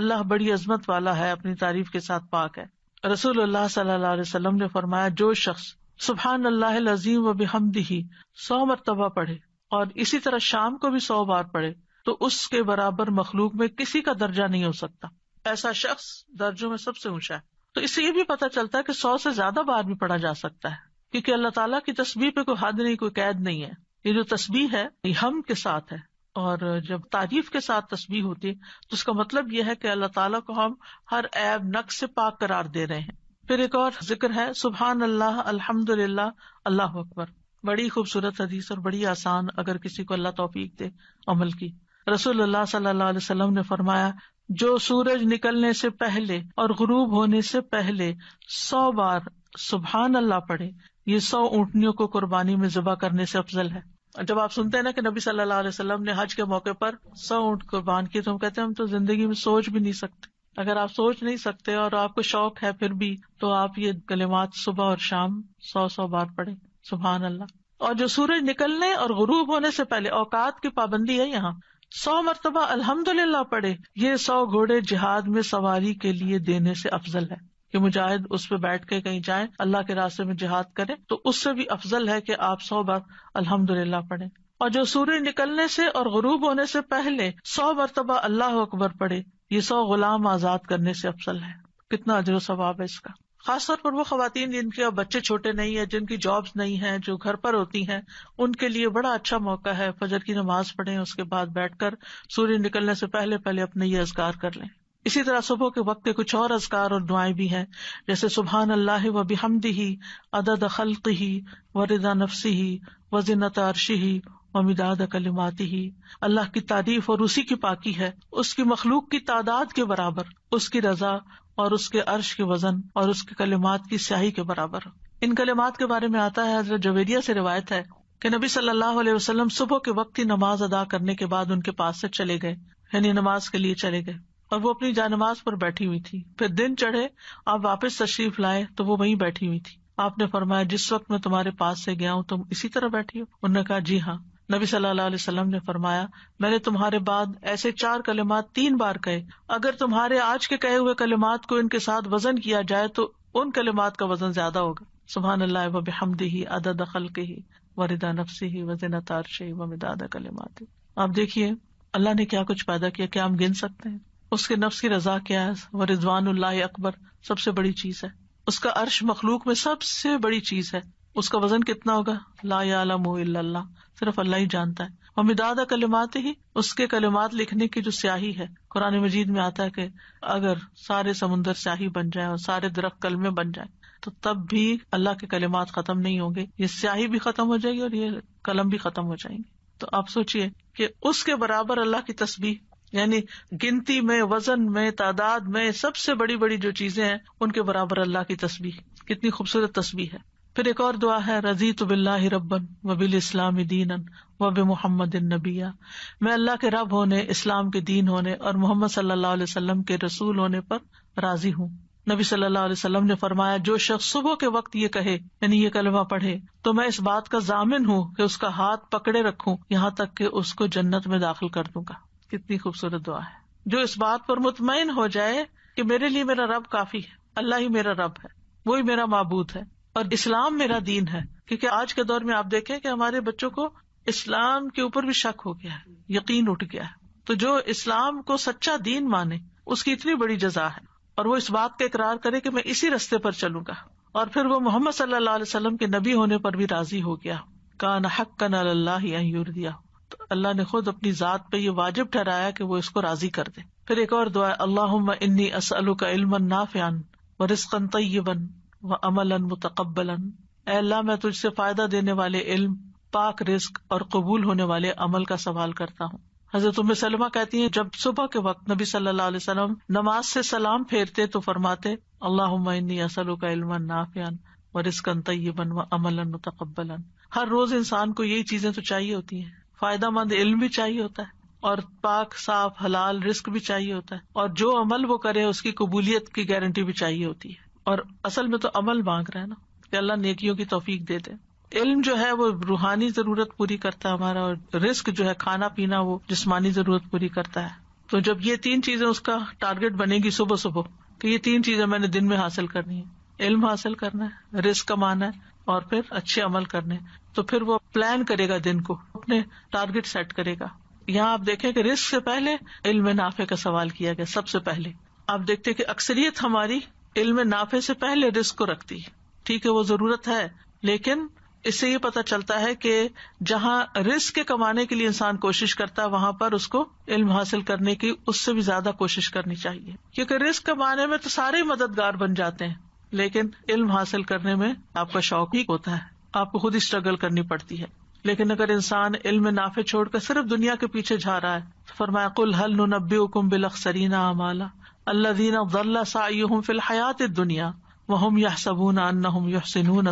अल्लाह बड़ी अजमत वाला है अपनी तारीफ के साथ पाक है रसूल अल्लाह सल्लल्लाहु अलैहि वसल्लम ने फरमाया जो शख्स सुबहान अल्लाह अजीम व बेहमदही सौ मरतबा पढ़े और इसी तरह शाम को भी सौ बार पढ़े तो उसके बराबर मखलूक में किसी का दर्जा नहीं हो सकता ऐसा शख्स दर्जों में सबसे ऊंचा है तो इसे ये भी पता चलता है कि सौ से ज्यादा बार भी पढ़ा जा सकता है क्योंकि अल्लाह ताला की तस्वीर पे कोई हद नहीं कोई कैद नहीं है ये जो तस्वीर है ये हम के साथ है और जब तारीफ के साथ तस्वीर होती है तो उसका मतलब यह है कि अल्लाह ताला को हम हर ऐब नक से पाक करार दे रहे हैं फिर एक और जिक्र है सुबहान अल्लाह अल्हम्दुलिल्लाह अल्लाह अकबर बड़ी खूबसूरत हदीस और बड़ी आसान अगर किसी को अल्लाह तोफीक दे अमल की रसूल अल्लाह सल्लल्लाहु ने फरमाया जो सूरज निकलने से पहले और गुरूब होने से पहले सौ बार सुबहान अल्लाह पढ़े ये सौ ऊँटनियों को कुर्बानी में जबा करने से अफजल है जब आप सुनते हैं ना कि नबी सल्लल्लाहु अलैहि वसल्लम ने हज के मौके पर सौ ऊँट कुर्बान की तो हम कहते हैं हम तो जिंदगी में सोच भी नहीं सकते अगर आप सोच नहीं सकते और आपको शौक है फिर भी तो आप ये कलिमात सुबह और शाम सौ सौ बार पढ़े सुबहान अल्लाह और जो सूरज निकलने और गुरूब होने से पहले औकात की पाबंदी है यहाँ सौ मरतबा अलहमद अल्हम्दुलिल्लाह पढ़े ये सौ घोड़े जिहाद में सवारी के लिए देने से अफजल है कि मुजाहिद उस पर बैठ के कहीं जाए अल्लाह के रास्ते में जिहाद करे तो उससे भी अफजल है कि आप सौ बार अल्हम्दुलिल्लाह पढ़े और जो सूर्य निकलने से और गरूब होने से पहले सौ मरतबा अल्लाह अकबर पढ़े ये सौ गुलाम आजाद करने से अफसल है कितना अजर सवाब है इसका खासतौर पर वो खातन जिनके अब बच्चे छोटे नहीं है जिनकी जॉब नहीं है जो घर पर होती है उनके लिए बड़ा अच्छा मौका है फजर की नमाज पढ़े उसके बाद बैठ कर सूर्य निकलने से पहले पहले अपने ये अजगार कर लें इसी तरह सुबह के वक्त के कुछ और अजगार और दुआएं भी हैं जैसे सुबहान अल्लाह व बिहमदी ही अदद खल्त ही वरदा नफसी ही वजिनत अरशी ही ममिदाद कलिमाती ही अल्लाह की तारीफ और उसी की पाकि है उसकी मखलूक की तादाद के बराबर उसकी रजा और उसके अर्श के वजन और उसके कलिमात की स्याही के बराबर इन कलिमात के बारे में आता है हजरत जवेरिया से रिवायत है कि नबी सल्लल्लाहु अलैहि वसल्लम सुबह के वक्त ही नमाज अदा करने के बाद उनके पास से चले गए यानी नमाज के लिए चले गए और वो अपनी नमाज पर बैठी हुई थी फिर दिन चढ़े आप वापस तशरीफ लाए तो वो वहीं बैठी हुई थी आपने फरमाया जिस वक्त मैं तुम्हारे पास से गया हूँ तुम इसी तरह बैठी हो उन्होंने कहा जी हाँ नबी सल्लल्लाहु अलैहि वसल्लम ने फरमाया मैंने तुम्हारे बाद ऐसे चार कलिमात तीन बार कहे अगर तुम्हारे आज के कहे हुए कलिमात को इनके साथ वजन किया जाए तो उन कलिमात का वजन ज्यादा होगा सुबहान अल्लाह वब हमदी ही अदा दखल के ही वरदा नफसी ही वजन तारश ही वमदादा कलिमात आप देखिए अल्लाह ने क्या कुछ पैदा किया क्या हम गिन सकते हैं उसके नफ्स की रजा क्या है व रिजवान अकबर सबसे बड़ी चीज है उसका अर्श मखलूक में सबसे बड़ी चीज है उसका वजन कितना होगा ला आलम सिर्फ अल्लाह ही जानता है और मिदाद कलिमात ही उसके कलिमात लिखने की जो स्याही है कुरान मजीद में आता है कि अगर सारे समुन्दर स्याही बन जाए और सारे दरख्त कलमे बन जाए तो तब भी अल्लाह के कलिमात खत्म नहीं होंगे ये स्याही भी खत्म हो जाएगी और ये कलम भी खत्म हो जाएंगे तो आप सोचिए कि उसके बराबर अल्लाह की तस्वीर यानी गिनती में वजन में तादाद में सबसे बड़ी बड़ी जो चीजें हैं उनके बराबर अल्लाह की तस्वीर कितनी खूबसूरत तस्वीर है फिर एक और दुआ है रजी तो बिल्लाह रबन वबिल इस्लाम दीन वब मोहम्मद नबिया मैं अल्लाह के रब होने इस्लाम के दीन होने और मोहम्मद सल्लाम के रसूल होने पर राजी हूँ नबी सल्लल्लाहु अलैहि वसल्लम ने फरमाया जो शख्स सुबह के वक्त ये कहे यानी ये कलमा पढ़े तो मैं इस बात का जामिन हूँ कि उसका हाथ पकड़े रखू यहाँ तक कि उसको जन्नत में दाखिल कर दूंगा कितनी खूबसूरत दुआ है जो इस बात पर मुतमिन हो जाए कि मेरे लिए मेरा रब काफी है अल्लाह ही मेरा रब है वही मेरा मबूद है और इस्लाम मेरा दीन है क्योंकि आज के दौर में आप देखें कि हमारे बच्चों को इस्लाम के ऊपर भी शक हो गया है यकीन उठ गया है तो जो इस्लाम को सच्चा दीन माने उसकी इतनी बड़ी जजा है और वो इस बात का इकरार करे कि मैं इसी रस्ते पर चलूंगा और फिर वो मोहम्मद सल्लल्लाहु अलैहि वसल्लम के नबी होने पर भी राजी हो गया कान हक कन अल्लाह तो अल्लाह ने खुद अपनी जात पे ये वाजिब ठहराया कि वो इसको राजी कर दे फिर एक और दुआ अल्लाह इन्नी असअल का इल्म नाफियान व रिस्कन तय्यबन व अमलन मुतकबलन अल्लाह मैं तुझसे फायदा देने वाले इल्म पाक रिस्क और कबूल होने वाले अमल का सवाल करता हूँ हजरत उम्म सलमा कहती है जब सुबह के वक्त नबी सल्लल्लाहु अलैहि वसल्लम नमाज से सलाम फेरते तो फरमाते अल्लाह असलू का इल्म नाफियान व रिस्कन तयबन व अमलन मुतकबलन हर रोज इंसान को यही चीजें तो चाहिए होती है फायदा मंद इल्म भी चाहिए होता है और पाक साफ हलाल रिस्क भी चाहिए होता है और जो अमल वो करे उसकी कबूलियत की गारंटी भी चाहिए होती है और असल में तो अमल मांग रहा है ना कि अल्लाह नेकियों की तोफीक दे दे इल्म जो है वो रूहानी जरूरत पूरी करता है हमारा और रिस्क जो है खाना पीना वो जिसमानी जरूरत पूरी करता है तो जब ये तीन चीजें उसका टारगेट बनेगी सुबह सुबह तो ये तीन चीजें मैंने दिन में हासिल करनी है इल्म हासिल करना है रिस्क कमाना है और फिर अच्छे अमल करने तो फिर वो प्लान करेगा दिन को अपने टारगेट सेट करेगा यहाँ आप देखें कि रिस्क से पहले इल्म नाफे का सवाल किया गया सबसे पहले आप देखते कि अक्सरियत हमारी इल्म नाफे से पहले रिस्क को रखती है ठीक है वो जरूरत है लेकिन इससे ये पता चलता है कि जहाँ रिस्क के कमाने के लिए इंसान कोशिश करता है वहां पर उसको इल्म हासिल करने की उससे भी ज्यादा कोशिश करनी चाहिए क्योंकि रिस्क कमाने में तो सारे मददगार बन जाते हैं लेकिन इल्म हासिल करने में आपका शौक ही होता है आपको खुद ही स्ट्रगल करनी पड़ती है लेकिन अगर इंसान इल्म नाफे छोड़कर सिर्फ दुनिया के पीछे जा रहा है तो फरमाकुल हल नबी हुकुम बिल अक्सरीना अमाला अल्लादीन अब्दुल्ला सायुम फिल हयात दुनिया वहम यह सबून अन्नहम यहसिनून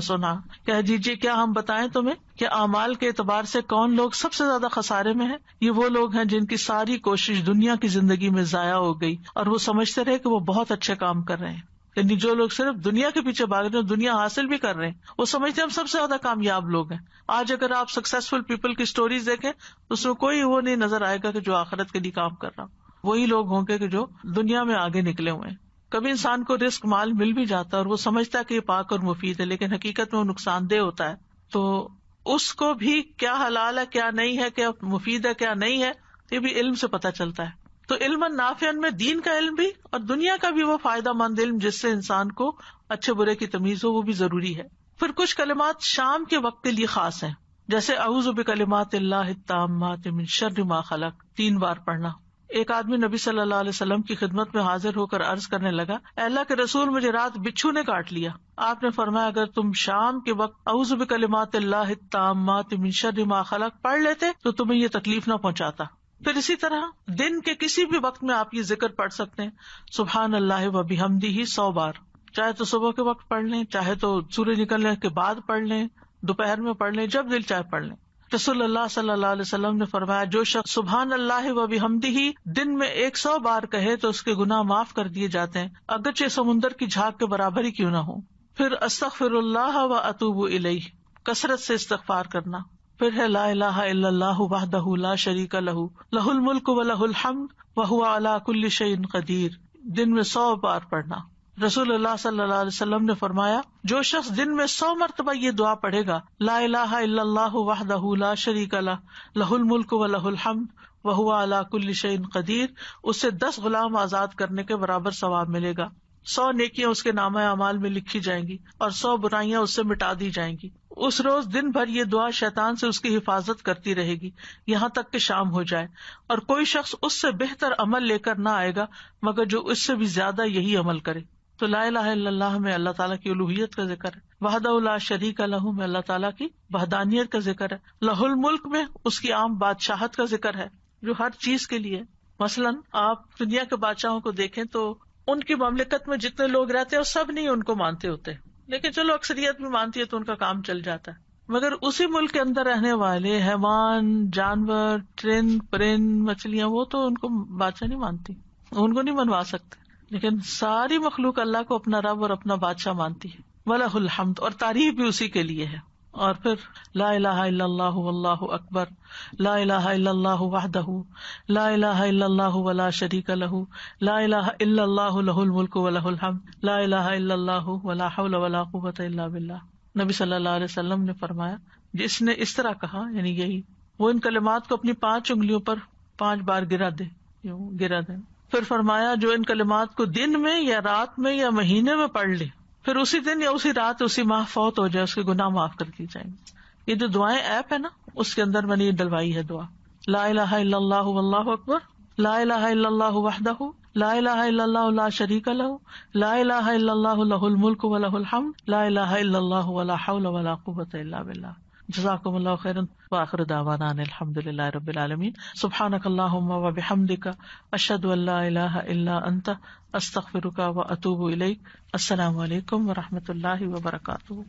कह दीजिए क्या हम बताएं तुम्हें की अमाल के एतबार से कौन लोग सबसे ज्यादा खसारे में हैं ये वो लोग है जिनकी सारी कोशिश दुनिया की जिंदगी में जाया हो गई और वो समझते रहे की वो बहुत अच्छे काम कर रहे हैं यानी जो लोग सिर्फ दुनिया के पीछे भाग रहे हैं दुनिया हासिल भी कर रहे हैं वो समझते हैं हम सबसे ज्यादा कामयाब लोग हैं आज अगर आप सक्सेसफुल पीपल की स्टोरीज देखें तो उसमें कोई वो नहीं नजर आएगा कि जो आखिरत के लिए काम कर रहा वही लोग होंगे कि जो दुनिया में आगे निकले हुए कभी इंसान को रिस्क माल मिल भी जाता है और वो समझता है कि ये पाक और मुफीद है लेकिन हकीकत में वो नुकसानदेह होता है तो उसको भी क्या हलाल है क्या नहीं है क्या मुफीद है क्या नहीं है ये भी इल्म से पता चलता है तो इल्म नाफियन में दीन का इल्म भी और दुनिया का भी वो फायदा मंद इल्म जिससे इंसान को अच्छे बुरे की तमीज हो वो भी जरूरी है फिर कुछ कलिमात शाम के वक्त के लिए खास है जैसे अउजुब कलिमात अल्लाह शर्मा खलक तीन बार पढ़ना एक आदमी नबी सल्लल्लाहु अलैहि वसल्लम की खिदमत में हाजिर होकर अर्ज करने लगा अल्लाह के रसूल मुझे रात बिच्छू ने काट लिया आपने फरमाया अगर तुम शाम के वक्त अउजब कलिमात मिन खलक पढ़ लेते तो तुम्हें ये तकलीफ न पहुँचाता फिर इसी तरह दिन के किसी भी वक्त में आप ये जिक्र पढ़ सकते हैं सुबहान अल्लाह वबी हमदी ही सौ बार चाहे तो सुबह के वक्त पढ़ लें चाहे तो सूर्य निकलने के बाद पढ़ लें दोपहर में पढ़ लें जब दिल चाहे पढ़ लें रसोल्ला तो सल्लाम ने फरमाया जो शख्स सुबहान अल्लाह व हमदी दिन में एक सौ बार कहे तो उसके गुनाह माफ कर दिए जाते हैं अगरचे समुन्दर की झाक के बराबर ही क्यों ना हो फिर अस्तफिर व अतूब इलई कसरत से इस्तफार करना फिर है ला लाह वाहदहू ला शरीका लहू लहुल मुल्क व लहुल हमद वहुआ अला कुल्ल शईन कदीर दिन में सौ बार पढ़ना रसूल सल्लाम ने फरमाया जो शख्स दिन में सौ मरतबा ये दुआ पढ़ेगा ला शरीक लहुल मुल्क व लहुल व वहुआ अला कुल्लिशन कदीर उससे दस गुलाम आजाद करने के बराबर सवाब मिलेगा सौ नेकियां उसके नामा अमाल में लिखी जाएंगी और सौ बुराइयां उससे मिटा दी जाएंगी उस रोज दिन भर ये दुआ शैतान से उसकी हिफाजत करती रहेगी यहाँ तक कि शाम हो जाए और कोई शख्स उससे बेहतर अमल लेकर ना आएगा मगर जो उससे भी ज्यादा यही अमल करे तो ला लाला में अल्लाह ताला की उलूहियत का जिक्र है वहदा शरीक लहू में अल्लाह तला की वहदानियत का जिक्र है लाहुल मुल्क में उसकी आम बादशाहत का जिक्र है जो हर चीज के लिए मसलन आप दुनिया के बादशाहों को देखें तो उनकी ममलिकत में जितने लोग रहते हैं सब नहीं उनको मानते होते लेकिन चलो अक्सरियत भी मानती है तो उनका काम चल जाता है मगर उसी मुल्क के अंदर रहने वाले हैवान जानवर ट्रेन परिन मछलियां वो तो उनको बादशाह नहीं मानती उनको नहीं मनवा सकते लेकिन सारी मखलूक अल्लाह को अपना रब और अपना बादशाह मानती है वलाहमद और तारीफ भी उसी के लिए है और फिर ला लाह अकबर ला वाहदह ला वला शरीक लहू लाहुल मुल्क वलहम ला नबी सल्लल्लाहु अलैहि वसल्लम ने फरमाया जिसने इस तरह कहा यानी यही वो इन कलिमात को अपनी पांच उंगलियों पर पांच बार गिरा दे गिरा दे फिर फरमाया जो इन कलिमात को दिन में या रात में या महीने में पढ़ ले फिर उसी दिन या उसी रात उसी माह फौत हो जाए उसके गुनाह माफ कर दिए जाएंगे ये जो दुआएं ऐप है ना उसके अंदर मैंने ये डलवाई है दुआ ला अल्लाह अकबर ला वाहदाह ला ला शरीक लहू ला मुल्क वलहल हम ला वला हौल वला कुवत बिल्लाह जजाकुम खैरन वाखर दावाना अलहमदिल्ला रबीआलमीन सुबहानकल्लाम वबिहमदिका अशद अल्ला अंत अस्तफिरुका व अतूब इलैक असलकम वरहमत ला वबरकू